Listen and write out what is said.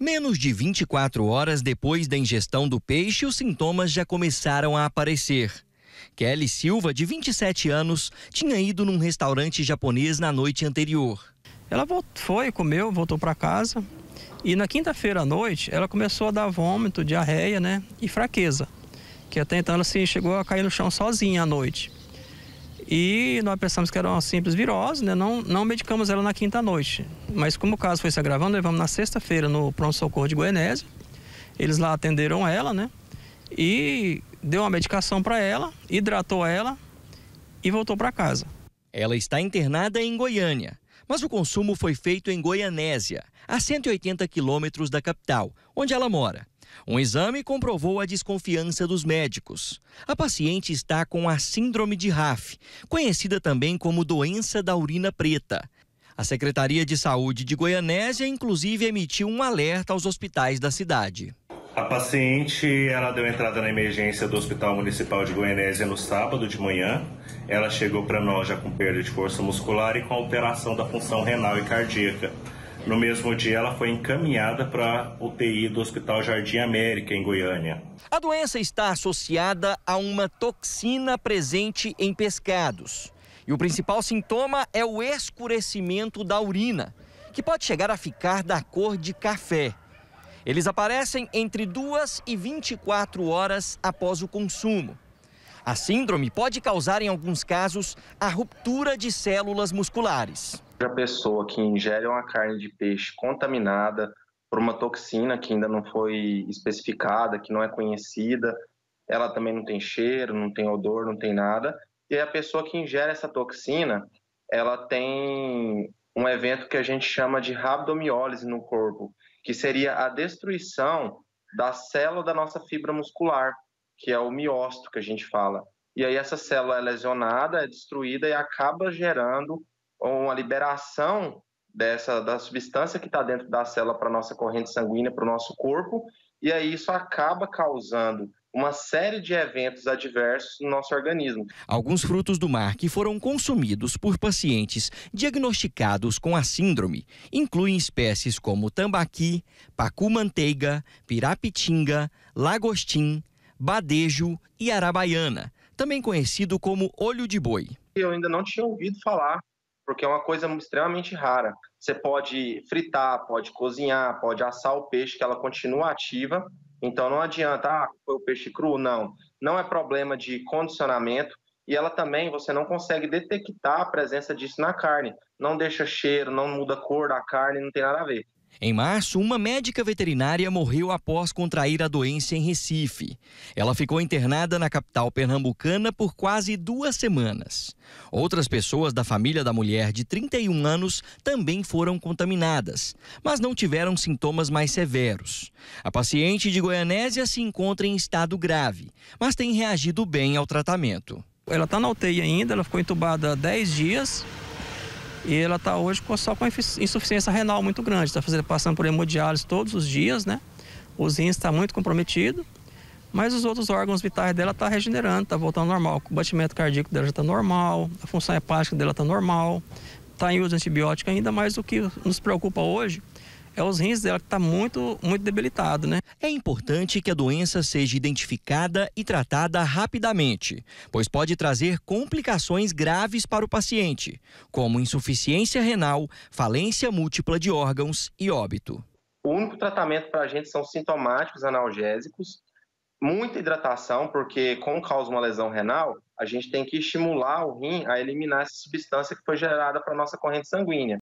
Menos de 24 horas depois da ingestão do peixe, os sintomas já começaram a aparecer. Kelly Silva, de 27 anos, tinha ido num restaurante japonês na noite anterior. Ela foi, comeu, voltou para casa e na quinta-feira à noite ela começou a dar vômito, diarreia né, e fraqueza, que até então ela se chegou a cair no chão sozinha à noite. E nós pensamos que era uma simples virose, né? não, não medicamos ela na quinta noite. Mas como o caso foi se agravando, levamos na sexta-feira no pronto-socorro de Goianésia. Eles lá atenderam ela, né? E deu uma medicação para ela, hidratou ela e voltou para casa. Ela está internada em Goiânia, mas o consumo foi feito em Goianésia, a 180 quilômetros da capital, onde ela mora. Um exame comprovou a desconfiança dos médicos. A paciente está com a síndrome de RAF, conhecida também como doença da urina preta. A Secretaria de Saúde de Goianésia, inclusive, emitiu um alerta aos hospitais da cidade. A paciente, ela deu entrada na emergência do Hospital Municipal de Goianésia no sábado de manhã. Ela chegou para nós já com perda de força muscular e com alteração da função renal e cardíaca. No mesmo dia, ela foi encaminhada para UTI do Hospital Jardim América, em Goiânia. A doença está associada a uma toxina presente em pescados. E o principal sintoma é o escurecimento da urina, que pode chegar a ficar da cor de café. Eles aparecem entre 2 e 24 horas após o consumo. A síndrome pode causar, em alguns casos, a ruptura de células musculares a pessoa que ingere uma carne de peixe contaminada por uma toxina que ainda não foi especificada, que não é conhecida, ela também não tem cheiro, não tem odor, não tem nada. E a pessoa que ingere essa toxina, ela tem um evento que a gente chama de rabdomiólise no corpo, que seria a destruição da célula da nossa fibra muscular, que é o miócito que a gente fala. E aí essa célula é lesionada, é destruída e acaba gerando uma liberação dessa da substância que está dentro da célula para nossa corrente sanguínea, para o nosso corpo, e aí isso acaba causando uma série de eventos adversos no nosso organismo. Alguns frutos do mar que foram consumidos por pacientes diagnosticados com a síndrome incluem espécies como tambaqui, pacu-manteiga, pirapitinga, lagostim, badejo e arabaiana, também conhecido como olho de boi. Eu ainda não tinha ouvido falar porque é uma coisa extremamente rara. Você pode fritar, pode cozinhar, pode assar o peixe, que ela continua ativa. Então não adianta, ah, foi o peixe cru, não. Não é problema de condicionamento. E ela também, você não consegue detectar a presença disso na carne. Não deixa cheiro, não muda a cor da carne, não tem nada a ver. Em março, uma médica veterinária morreu após contrair a doença em Recife. Ela ficou internada na capital pernambucana por quase duas semanas. Outras pessoas da família da mulher de 31 anos também foram contaminadas, mas não tiveram sintomas mais severos. A paciente de Goianésia se encontra em estado grave, mas tem reagido bem ao tratamento. Ela está na UTI ainda, ela ficou entubada 10 dias e ela está hoje só com insuficiência renal muito grande, está passando por hemodiálise todos os dias, né? Os rins está muito comprometido, mas os outros órgãos vitais dela estão tá regenerando, está voltando ao normal. O batimento cardíaco dela já está normal, a função hepática dela está normal, está em uso de antibiótico ainda, mas o que nos preocupa hoje é os rins dela que está muito, muito debilitado, né? É importante que a doença seja identificada e tratada rapidamente, pois pode trazer complicações graves para o paciente, como insuficiência renal, falência múltipla de órgãos e óbito. O único tratamento para a gente são sintomáticos analgésicos, muita hidratação, porque como causa uma lesão renal, a gente tem que estimular o rim a eliminar essa substância que foi gerada para nossa corrente sanguínea.